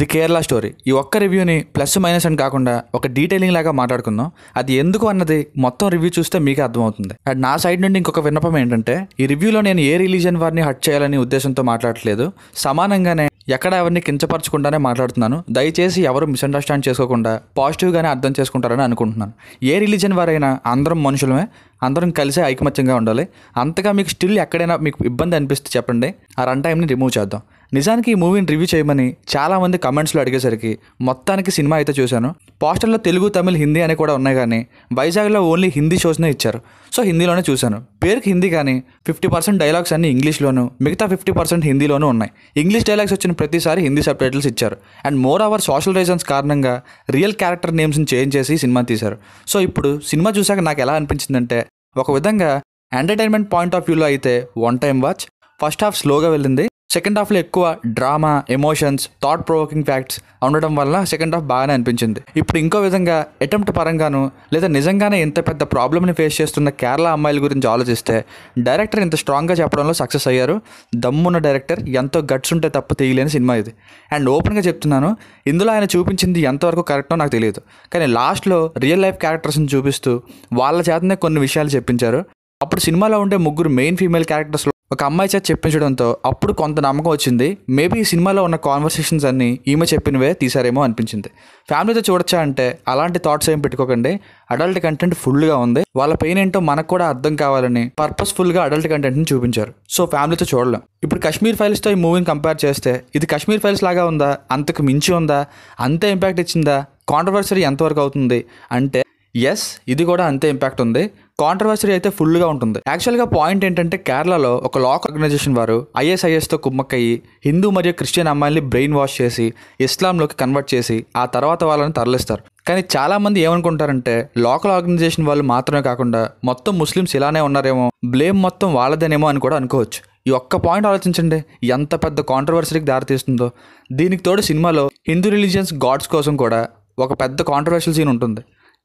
the Kerala story ఈ ఒక్క రివ్యూని plus minus అని కాకుండా ఒక డీటెయిలింగ్ లాగా మాట్లాడుకుందాం అది ఎందుకు అన్నది మొత్తం రివ్యూ చూస్తే మీకే అర్థమవుతుంది అండ్ నా సైడ్ నుండి ఇంకొక విన్నపం ఏంటంటే ఈ రివ్యూలో నేను ఏ రిలీజన్ వారిని హట్ చేయాలని ఉద్దేశంతో మాట్లాడట్లేదు సమానంగానే ఎక్కడ ఎవరిని కించపరచకుండానే మాట్లాడుతున్నాను దయచేసి ఎవరు మిస్అండర్స్టాండ్ చేసుకోకుండా పాజిటివ్గానే అర్థం చేసుకుంటారని అనుకుంటున్నాను ఏ రిలీజన్ వారైనా అందరం మనుషులమే అందరం కలిసి ఐకమత్యంగా ఉండాలి అంతగా మీకు స్టిల్ ఎక్కడైనా మీకు ఇబ్బంది అనిపిస్తే చెప్పండి ఆ రన్ టైంని రిమూవ్ చేద్దాం నిజానికి ఈ మూవీని రివ్యూ చేయమని చాలామంది కమెంట్స్లో అడిగేసరికి మొత్తానికి సినిమా అయితే చూశాను పోస్టర్లో తెలుగు తమిళ్ హిందీ అని కూడా ఉన్నాయి కానీ వైజాగ్లో ఓన్లీ హిందీ షోస్నే ఇచ్చారు సో హిందీలోనే చూశాను పేరుకి హిందీ కానీ ఫిఫ్టీ పర్సెంట్ డైలాగ్స్ అన్ని ఇంగ్లీష్లోను మిగతా ఫిఫ్టీ పర్సెంట్ హిందీలోనూ ఉన్నాయి ఇంగ్లీష్ డైలాగ్స్ వచ్చిన ప్రతిసారి హిందీ సబ్ టైటిల్స్ ఇచ్చారు and more our social reasons కారణంగా రియల్ క్యారెక్టర్ నేమ్స్ని చేంజ్ చేసి సినిమా తీశారు సో ఇప్పుడు సినిమా చూశాక నాకు ఎలా అనిపించిందంటే ఒక విధంగా ఎంటర్టైన్మెంట్ పాయింట్ ఆఫ్ వ్యూలో అయితే one time watch first half స్లోగా వెళ్ళింది సెకండ్ హాఫ్లో ఎక్కువ drama emotions thought provoking facts ఉండడం వల్ల సెకండ్ హాఫ్ బాగానే అనిపించింది ఇప్పుడు ఇంకో విధంగా అటెంప్ట్ పరంగాను లేదా నిజంగానే ఇంత పెద్ద ప్రాబ్లమ్ని ఫేస్ చేస్తున్న కేరళ అమ్మాయిల గురించి ఆలోచిస్తే డైరెక్టర్ ఇంత స్ట్రాంగ్గా చెప్పడంలో సక్సెస్ అయ్యారు దమ్మున్న డైరెక్టర్ ఎంతో గట్స్ ఉంటే తప్ప తీయలేని సినిమా ఇది అండ్ ఓపెన్గా చెప్తున్నాను ఇందులో ఆయన చూపించింది ఎంతవరకు కరెక్టో నాకు తెలియదు కానీ లాస్ట్లో రియల్ లైఫ్ క్యారెక్టర్స్ని చూపిస్తూ వాళ్ళ చేతనే కొన్ని విషయాలు చెప్పించారు అప్పుడు సినిమాలో ఉండే ముగ్గురు మెయిన్ ఫీమేల్ క్యారెక్టర్స్లో ఒక అమ్మాయి చేత చెప్పించడంతో అప్పుడు కొంత నమ్మకం వచ్చింది మేబీ ఈ సినిమాలో ఉన్న కాన్వర్సేషన్స్ అన్నీ ఈమె చెప్పినవే తీసారేమో అనిపించింది ఫ్యామిలీతో చూడొచ్చా అంటే అలాంటి థాట్స్ ఏం పెట్టుకోకండి అడల్ట్ కంటెంట్ ఫుల్గా ఉంది వాళ్ళ పెయిన్ ఏంటో మనకు కూడా అర్థం కావాలని పర్పస్ఫుల్గా అడల్ట్ కంటెంట్ని చూపించారు సో ఫ్యామిలీతో చూడలేం ఇప్పుడు కశ్మీర్ ఫైల్స్తో ఈ మూవీని కంపేర్ చేస్తే ఇది కశ్మీర్ ఫైల్స్ లాగా ఉందా అంతకు మించి ఉందా అంతే ఇంపాక్ట్ ఇచ్చిందా కాంట్రవర్సరీ ఎంతవరకు అవుతుంది అంటే ఎస్ ఇది కూడా అంతే ఇంపాక్ట్ ఉంది కాంట్రవర్సీ అయితే ఫుల్గా ఉంటుంది యాక్చువల్గా పాయింట్ ఏంటంటే కేరళలో ఒక లాక్ ఆర్గనైజేషన్ వారు ఐఎస్ఐఎస్తో కుమ్మక్కయ్యి హిందూ మరియు క్రిస్టియన్ అమ్మాయిల్ని బ్రెయిన్ వాష్ చేసి ఇస్లాంలోకి కన్వర్ట్ చేసి ఆ తర్వాత వాళ్ళని తరలిస్తారు కానీ చాలామంది ఏమనుకుంటారంటే లోకల్ ఆర్గనైజేషన్ వాళ్ళు మాత్రమే కాకుండా మొత్తం ముస్లిమ్స్ ఇలానే ఉన్నారేమో బ్లేమ్ మొత్తం వాళ్ళదేనేమో అని కూడా అనుకోవచ్చు ఈ ఒక్క పాయింట్ ఆలోచించండి ఎంత పెద్ద కాంట్రవర్సీకి దారితీస్తుందో దీనికి తోడు సినిమాలో హిందూ రిలీజియన్స్ గాడ్స్ కోసం కూడా ఒక పెద్ద కాంట్రవర్షియల్ సీన్ ఉంటుంది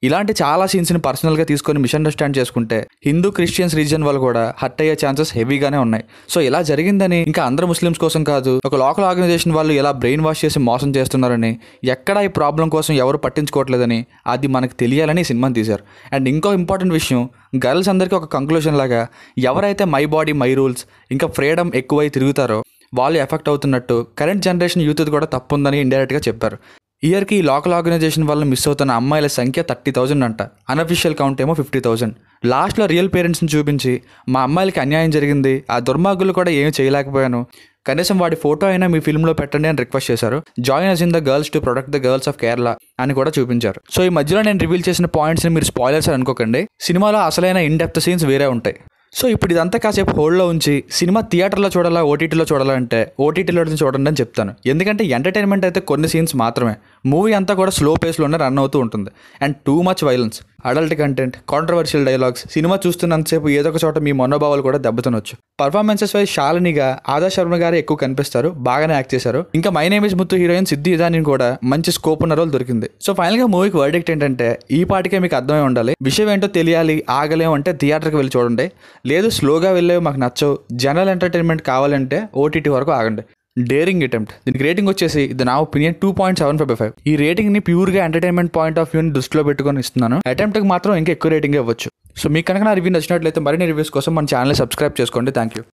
ఇలాంటి చాలా సీన్స్ని పర్సనల్గా తీసుకొని మిస్అండర్స్టాండ్ చేసుకుంటే హిందూ క్రిస్టియన్స్ రీజియన్ వాళ్ళు కూడా హర్ట్ అయ్యే ఛాన్సెస్ హెవీగానే ఉన్నాయి సో ఇలా జరిగిందని ఇంకా అందరు ముస్లిమ్స్ కోసం కాదు ఒక లోకల్ ఆర్గనైజేషన్ వాళ్ళు ఎలా బ్రెయిన్ వాష్ చేసి మోసం చేస్తున్నారని ఎక్కడ ఈ ప్రాబ్లం కోసం ఎవరు పట్టించుకోవట్లేదని అది మనకు తెలియాలని సినిమాని తీశారు అండ్ ఇంకో ఇంపార్టెంట్ విషయం గర్ల్స్ అందరికీ ఒక కంక్లూషన్ లాగా ఎవరైతే మై బాడీ మై రూల్స్ ఇంకా ఫ్రీడమ్ ఎక్కువై తిరుగుతారో వాళ్ళు ఎఫెక్ట్ అవుతున్నట్టు కరెంట్ జనరేషన్ యూత్ కూడా తప్పుందని ఇండైరెక్ట్గా చెప్పారు ఇయర్కి ఈ లోకల్ ఆర్గనైజేషన్ వల్ల మిస్ అవుతున్న అమ్మాయిల సంఖ్య థర్టీ థౌజండ్ అంట అనఫిషియల్ కౌంట్ ఏమో ఫిఫ్టీ థౌజండ్ లాస్ట్లో రియల్ పేరెంట్స్ని చూపించి మా అమ్మాయిలకి అన్యాయం జరిగింది ఆ దుర్మార్గులు కూడా ఏమి చేయలేకపోయాను కనీసం వాడి ఫోటో అయినా మీ ఫిల్మ్లో పెట్టండి అని రిక్వెస్ట్ చేశారు join us in the girls to protect the girls of Kerala అని కూడా చూపించారు సో ఈ మధ్యలో నేను రివీల్ చేసిన పాయింట్స్ని మీరు స్పాయిలర్స్ అని అనుకోకండి సినిమాలో అసలైన ఇన్ డెప్త్ సీన్స్ వేరే ఉంటాయి సో ఇప్పుడు ఇదంతా కాసేపు హోల్డ్లో ఉంచి సినిమా థియేటర్లో చూడాలా ఓటీటీలో చూడాలంటే ఓటీటీలో చూడండి అని చెప్తాను ఎందుకంటే ఎంటర్టైన్మెంట్ అయితే కొన్ని సీన్స్ మాత్రమే మూవీ అంతా కూడా స్లో పేస్లోనే రన్ అవుతూ ఉంటుంది and too much violence adult content controversial dialogues cinema చూస్తున్నంతసేపు ఏదో ఒక చోట మీ మనోభావాలు కూడా దెబ్బతినొచ్చు పర్ఫార్మెన్సెస్ వైజ్ శాలినిగా ఆదా శర్మ గారు ఎక్కువ కనిపిస్తారు బాగానే యాక్ట్ చేశారు ఇంకా my name is Muthu heroine Siddhi ఇదాని కూడా మంచి స్కోప్ ఉన్న రోజు దొరికింది సో ఫైనల్గా మూవీకి వర్డిక్ట్ ఏంటంటే ఈ పాటికే మీకు అర్థమై ఉండాలి విషయం ఏంటో తెలియాలి ఆగలేము అంటే థియేటర్కి వెళ్ళి చూడండి లేదు స్లోగా వెళ్ళేవి మాకు నచ్చవు జనరల్ ఎంటర్టైన్మెంట్ కావాలంటే ఓటీటీ వరకు ఆగండి డేరింగ్ అటెంప్ట్ దీనికి రేటింగ్ వచ్చేసి ఇది నా opinion two point seven five five ఈ రేటింగ్ ని ప్యూర్ గా ఎంటర్టైన్మెంట్ పాయింట్ ఆఫ్ వ్యూని దృష్టిలో పెట్టుకొని ఇస్తున్నాను అటెంప్ట్ మాత్రం ఇంకా ఎక్కువ రేటింగ్ ఇవ్వచ్చు సో మీకు కనుక నా రివ్యూ నచ్చినట్లయితే మరిన్ని రివ్యూస్ కోసం మన ఛానల్ సబ్స్క్రైబ్ చేసుకోండి థ్యాంక్ యూ